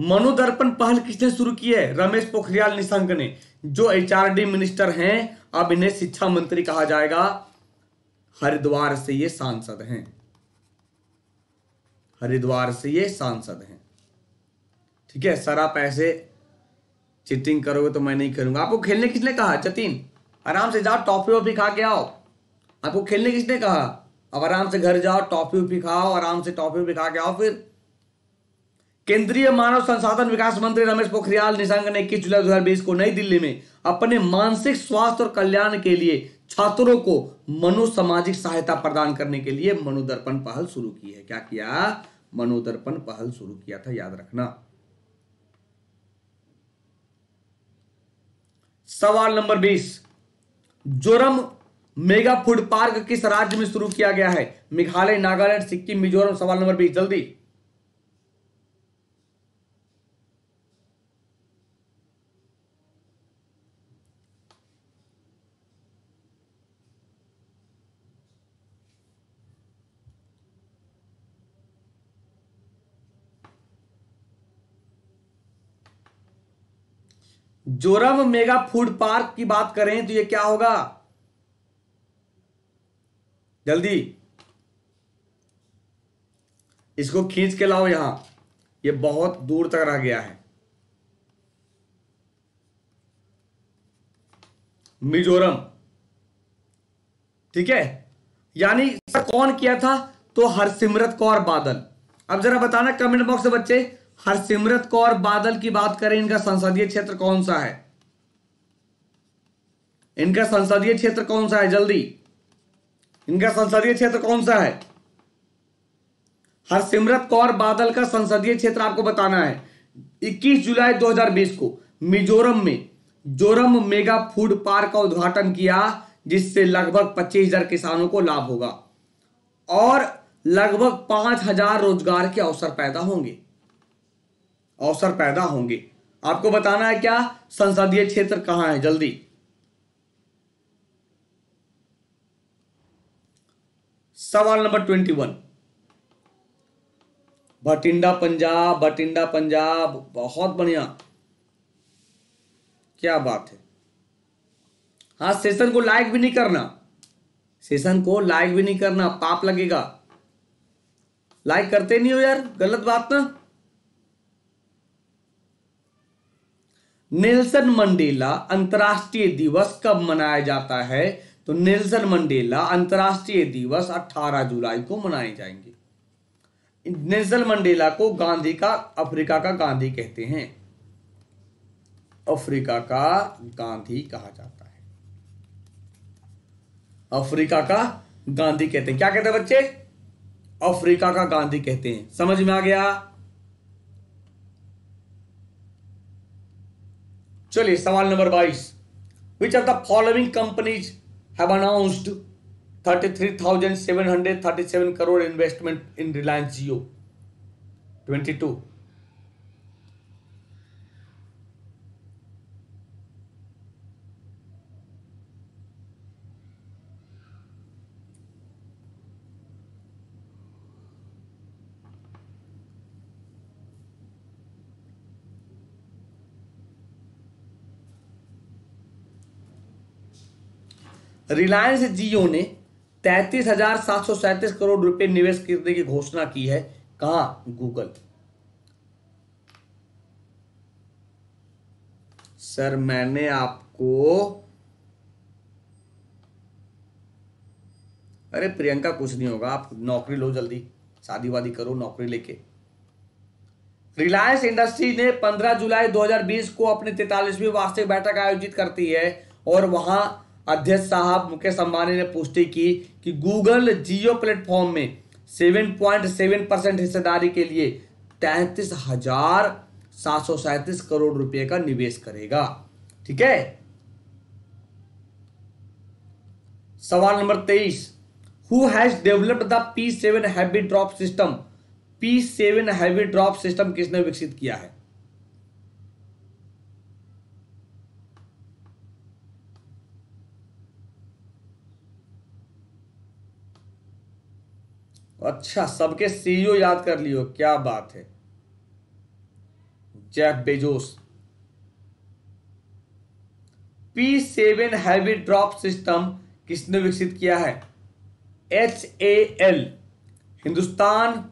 मनोदर्पण पहल किसने शुरू की है रमेश पोखरियाल निशंक ने जो एच मिनिस्टर हैं अब इन्हें शिक्षा मंत्री कहा जाएगा हरिद्वार से ये सांसद हैं हरिद्वार से ये सांसद हैं ठीक है सर आप ऐसे चिटिंग करोगे तो मैं नहीं करूंगा आपको खेलने किसने कहा जतीन आराम से जाओ टॉफी वॉफी खा के आओ आपको खेलने किसने कहा अब आराम से घर जाओ टॉफी वॉफी खाओ आराम से टॉफी वॉफी खा के आओ फिर केंद्रीय मानव संसाधन विकास मंत्री रमेश पोखरियाल निशंक ने इक्कीस जुलाई बीस को नई दिल्ली में अपने मानसिक स्वास्थ्य और कल्याण के लिए छात्रों को मनो सामाजिक सहायता प्रदान करने के लिए मनोदर्पण पहल शुरू की है क्या किया मनोदर्पण पहल शुरू किया था याद रखना सवाल नंबर बीस जोरम मेगा फूड पार्क किस राज्य में शुरू किया गया है मेघालय नागालैंड सिक्किम मिजोरम सवाल नंबर बीस जल्दी जोरव मेगा फूड पार्क की बात करें तो ये क्या होगा जल्दी इसको खींच के लाओ यहां ये यह बहुत दूर तक रह गया है मिजोरम ठीक है यानी कौन किया था तो हरसिमरत कौर बादल अब जरा बताना कमेंट बॉक्स में बच्चे हरसिमरत कौर बादल की बात करें इनका संसदीय क्षेत्र कौन सा है इनका संसदीय क्षेत्र कौन सा है जल्दी इनका संसदीय क्षेत्र कौन सा है हरसिमरत कौर बादल का संसदीय क्षेत्र आपको बताना है 21 जुलाई 2020 को मिजोरम में जोरम मेगा फूड पार्क का उद्घाटन किया जिससे लगभग 25,000 किसानों को लाभ होगा और लगभग 5,000 रोजगार के अवसर पैदा होंगे अवसर पैदा होंगे आपको बताना है क्या संसदीय क्षेत्र कहां है जल्दी सवाल नंबर ट्वेंटी वन भटिंडा पंजाब भटिंडा पंजाब बहुत बढ़िया क्या बात है हाँ सेशन को लाइक भी नहीं करना सेशन को लाइक भी नहीं करना पाप लगेगा लाइक करते नहीं हो यार गलत बात ना नेल्सन मंडेला अंतर्राष्ट्रीय दिवस कब मनाया जाता है तो नेल्सन मंडेला अंतर्राष्ट्रीय दिवस 18 जुलाई को मनाए जाएंगे नेल्सन मंडेला को गांधी का अफ्रीका का गांधी कहते हैं अफ्रीका का गांधी कहा जाता है अफ्रीका का गांधी कहते हैं क्या कहते हैं बच्चे अफ्रीका का गांधी कहते हैं समझ में आ गया चलिए सवाल नंबर बाईस which are the following companies have announced thirty three thousand seven hundred thirty seven crore investment in Reliance Jio twenty two Reliance Jio ने तैतीस हजार सात सौ सैंतीस करोड़ रुपए निवेश करने की घोषणा की है कहा गूगल सर मैंने आपको अरे प्रियंका कुछ नहीं होगा आप नौकरी लो जल्दी शादी वादी करो नौकरी लेके रिलायंस इंडस्ट्री ने 15 जुलाई 2020 को अपने तैतालीसवीं वार्षिक बैठक आयोजित करती है और वहां अध्यक्ष साहब मुकेश अंबानी ने पुष्टि की कि गूगल जियो प्लेटफॉर्म में 7.7 परसेंट हिस्सेदारी के लिए तैतीस हजार सात सौ सैंतीस करोड़ रुपए का निवेश करेगा ठीक है सवाल नंबर तेईस who has developed the P seven heavy drop system P seven heavy drop system किसने विकसित किया है अच्छा सबके सीईओ याद कर लियो क्या बात है Jeff Bezos P seven heavy drop system किसने विकसित किया है H A L Hindustan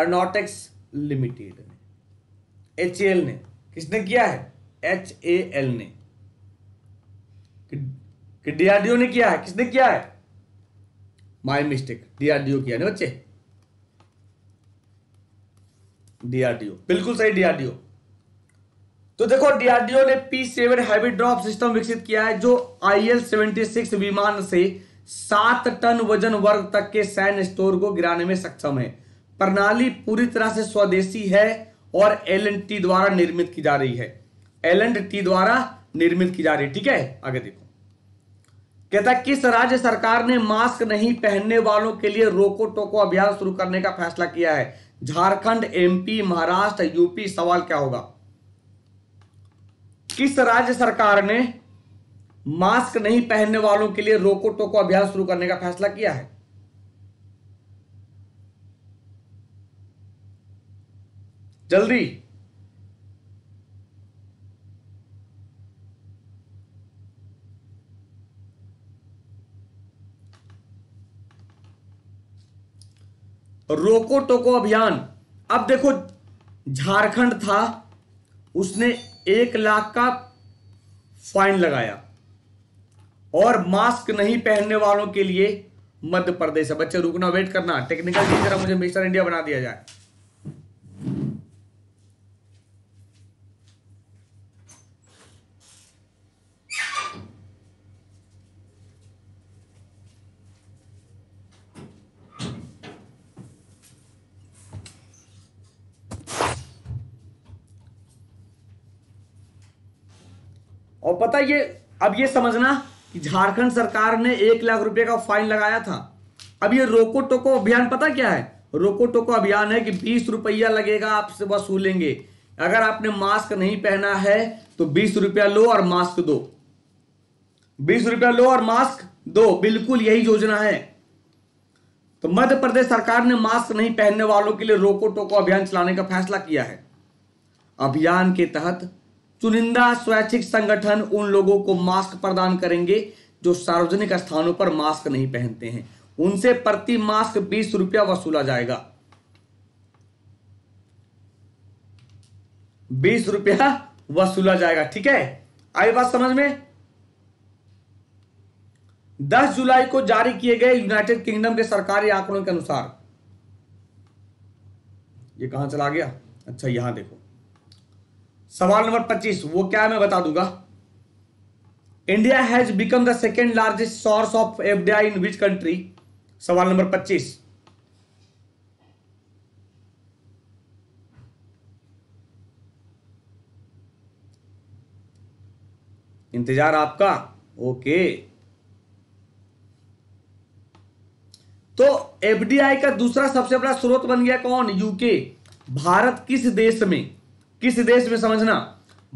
Aeronautics Limited ने एच एल ने किसने किया है एच ए एल ने डीआरडीओ ने किया है किसने किया है माय मिस्टेक डीआरडीओ किया ना बच्चे डीआरडीओ बिल्कुल सही डीआरडीओ तो देखो डीआरडीओ ने P seven heavy drop system विकसित किया है जो आई एल सेवेंटी सिक्स विमान से सात टन वजन वर्ग तक के सैन्य स्टोर को गिराने में सक्षम है प्रणाली पूरी तरह से स्वदेशी है और एल द्वारा निर्मित की जा रही है एल द्वारा निर्मित की जा रही है ठीक है आगे देखो कहता किस राज्य सरकार ने मास्क नहीं पहनने वालों के लिए रोको टोको अभियान शुरू करने का फैसला किया है झारखंड एमपी महाराष्ट्र यूपी सवाल क्या होगा किस राज्य सरकार ने मास्क नहीं पहनने वालों के लिए रोको टोको अभियान शुरू करने का फैसला किया है जल्दी रोको टोको अभियान अब देखो झारखंड था उसने एक लाख का फाइन लगाया और मास्क नहीं पहनने वालों के लिए मध्य प्रदेश है बच्चे रुकना वेट करना टेक्निकल टीचर मुझे मिस्टर इंडिया बना दिया जाए पता ये अब ये समझना कि झारखंड सरकार ने एक लाख रुपए का फाइन लगाया था अब ये रोको टोको अभियान पता क्या है रोको टोको अभियान है कि बीस रुपया लगेगा आपसे वसूलेंगे अगर आपने मास्क नहीं पहना है तो बीस रुपया लो और मास्क दो बीस रुपया लो और मास्क दो बिल्कुल यही योजना है तो मध्य प्रदेश सरकार ने मास्क नहीं पहनने वालों के लिए रोको टोको अभियान चलाने का फैसला किया है अभियान के तहत चुनिंदा स्वैच्छिक संगठन उन लोगों को मास्क प्रदान करेंगे जो सार्वजनिक स्थानों पर मास्क नहीं पहनते हैं उनसे प्रति मास्क बीस रुपया वसूला जाएगा बीस रुपया वसूला जाएगा ठीक है आई बात समझ में दस जुलाई को जारी किए गए यूनाइटेड किंगडम के सरकारी आंकड़ों के अनुसार ये कहां चला गया अच्छा यहां देखो सवाल नंबर पच्चीस वो क्या है मैं बता दूंगा India has become the second largest source of FDI in which country सवाल नंबर पच्चीस इंतजार आपका ओके तो एफडीआई का दूसरा सबसे बड़ा स्रोत बन गया कौन यूके भारत किस देश में किस देश में समझना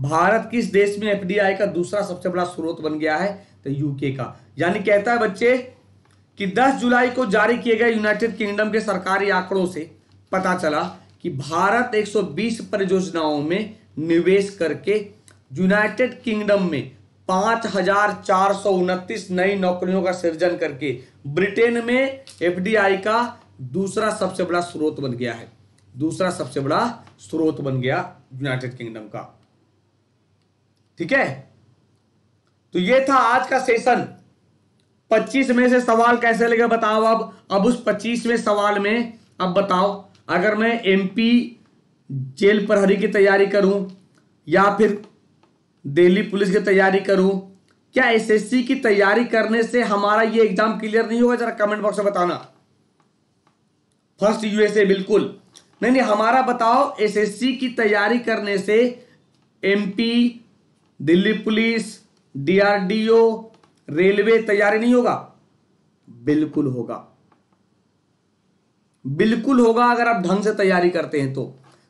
भारत किस देश में एफडीआई का दूसरा सबसे बड़ा स्रोत बन गया है तो यूके का यानी कहता है बच्चे कि 10 जुलाई को जारी किए गए यूनाइटेड किंगडम के सरकारी आंकड़ों से पता चला कि भारत 120 परियोजनाओं में निवेश करके यूनाइटेड किंगडम में पांच हजार चार सौ उनतीस नई नौकरियों का सृजन करके ब्रिटेन में एफडीआई का दूसरा सबसे बड़ा स्रोत बन गया है दूसरा सबसे बड़ा स्रोत बन गया यूनाइटेड किंगडम का ठीक है तो ये था आज का सेशन 25 में से सवाल कैसे लगे बताओ अब अब उस 25वें सवाल में अब बताओ अगर मैं एमपी जेल प्रहरी की तैयारी करूं या फिर दिल्ली पुलिस की तैयारी करूं क्या एसएससी की तैयारी करने से हमारा ये एग्जाम क्लियर नहीं होगा जरा कमेंट बॉक्स में बताना फर्स्ट यूएसए बिल्कुल नहीं नहीं हमारा बताओ एसएससी की तैयारी करने से MP Delhi police DRDO railway तैयारी नहीं होगा बिल्कुल होगा बिल्कुल होगा अगर आप ढंग से तैयारी करते हैं तो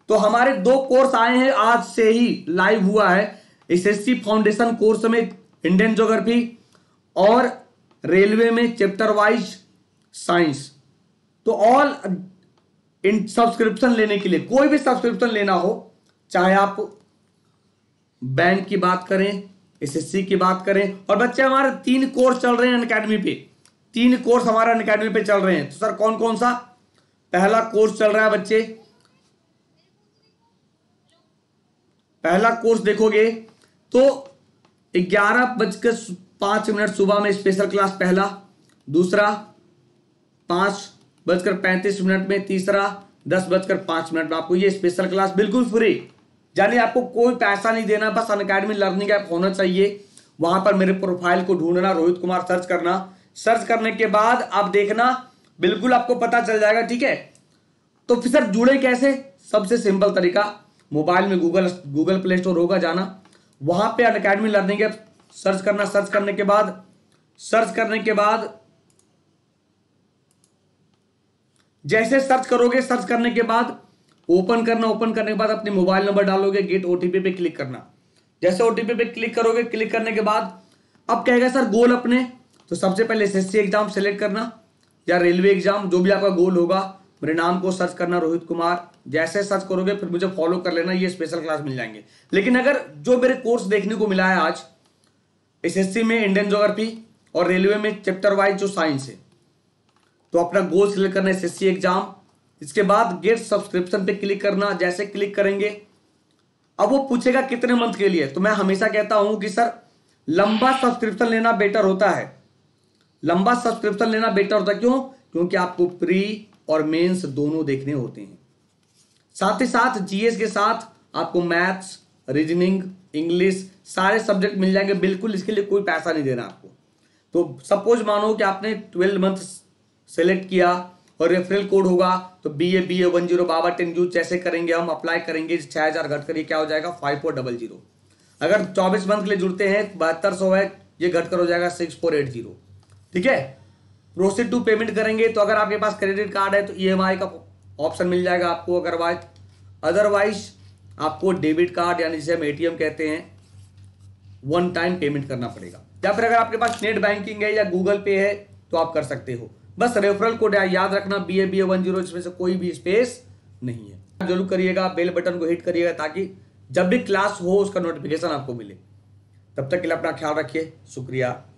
तो हमारे दो कोर्स आए हैं आज से ही लाइव हुआ है एसएससी फाउंडेशन कोर्स में इंडियन जोग्राफी और रेलवे में चैप्टर वाइज साइंस तो ऑल इन सब्सक्रिप्शन लेने के लिए कोई भी सब्सक्रिप्शन लेना हो चाहे आप बैंक की बात करें एस की बात करें और बच्चे हमारे तीन कोर्स चल रहे हैं अनकेडमी पे तीन कोर्स हमारे अनकेडमी पे चल रहे हैं तो सर कौन कौन सा पहला कोर्स चल रहा है बच्चे पहला कोर्स देखोगे तो ग्यारह बजकर पांच मिनट सुबह में स्पेशल क्लास पहला दूसरा पांच बजकर पैंतीस मिनट में तीसरा दस बजकर पांच मिनट में आपको ये स्पेशल क्लास बिल्कुल फ्री यानी आपको कोई पैसा नहीं देना बस अन अकेडमी लर्निंग ऐप होना चाहिए वहां पर मेरे प्रोफाइल को ढूंढना रोहित कुमार सर्च करना सर्च करने के बाद आप देखना बिल्कुल आपको पता चल जाएगा ठीक है तो फिर सर जुड़े कैसे सबसे सिंपल तरीका मोबाइल में गूगल गूगल प्ले स्टोर होगा जाना वहां पे Unacademy learning app search करना सर्च करने के बाद सर्च करने के बाद जैसे सर्च करोगे सर्च करने के बाद ओपन करना ओपन करने के बाद अपने मोबाइल नंबर डालोगे गेट ओटीपी पे क्लिक करना जैसे ओटीपी पे क्लिक करोगे क्लिक करने के बाद अब कहेगा सर गोल अपने तो सबसे पहले एस एग्जाम सेलेक्ट करना या रेलवे एग्जाम जो भी आपका गोल होगा मेरे नाम को सर्च करना रोहित कुमार जैसे सर्च करोगे फिर मुझे फॉलो कर लेना ये स्पेशल क्लास मिल जाएंगे लेकिन अगर जो मेरे कोर्स देखने को मिला है आज एसएससी में इंडियन जोग्राफी और रेलवे में चैप्टर वाइज जो साइंस है तो अपना गोल सिलेक्ट करना एस एस सी एग्जाम इसके बाद गेट सब्सक्रिप्शन पे क्लिक करना जैसे क्लिक करेंगे अब वो पूछेगा कितने मंथ के लिए तो मैं हमेशा कहता हूं कि सर लंबा सब्सक्रिप्शन लेना बेटर होता है लंबा सब्सक्रिप्शन लेना बेटर होता है क्यों क्योंकि आपको प्री और मेंस दोनों देखने होते हैं साथ ही साथ जीएस के साथ आपको मैथ्स रीजनिंग इंग्लिश सारे सब्जेक्ट मिल जाएंगे बिल्कुल इसके लिए कोई पैसा नहीं देना आपको तो सपोज मानो कि आपने ट्वेल्व मंथ सेलेक्ट किया और रेफरल कोड होगा तो B A B A one zero बाबा टेन यूज जैसे करेंगे हम अप्लाई करेंगे छः हज़ार घट करिए क्या हो जाएगा फाइव फोर डबल जीरो अगर चौबीस मंथ के लिए जुड़ते हैं बहत्तर सौ है ये घट कर हो जाएगा सिक्स फोर एट जीरो ठीक है प्रोसीड टू पेमेंट करेंगे तो अगर आपके पास क्रेडिट कार्ड है तो आई e का ऑप्शन मिल जाएगा आपको अगर अदरवाइज आपको डेबिट कार्ड यानी जिसे हम एम कहते हैं वन टाइम पेमेंट करना पड़ेगा या फिर अगर आपके पास नेट बैंकिंग है या गूगल पे है तो आप कर सकते हो बस रेफरल कोड याद रखना B A B A one zero इसमें से कोई भी स्पेस नहीं है जरूर करिएगा बेल बटन को हिट करिएगा ताकि जब भी क्लास हो उसका नोटिफिकेशन आपको मिले तब तक के लिए अपना ख्याल रखिए शुक्रिया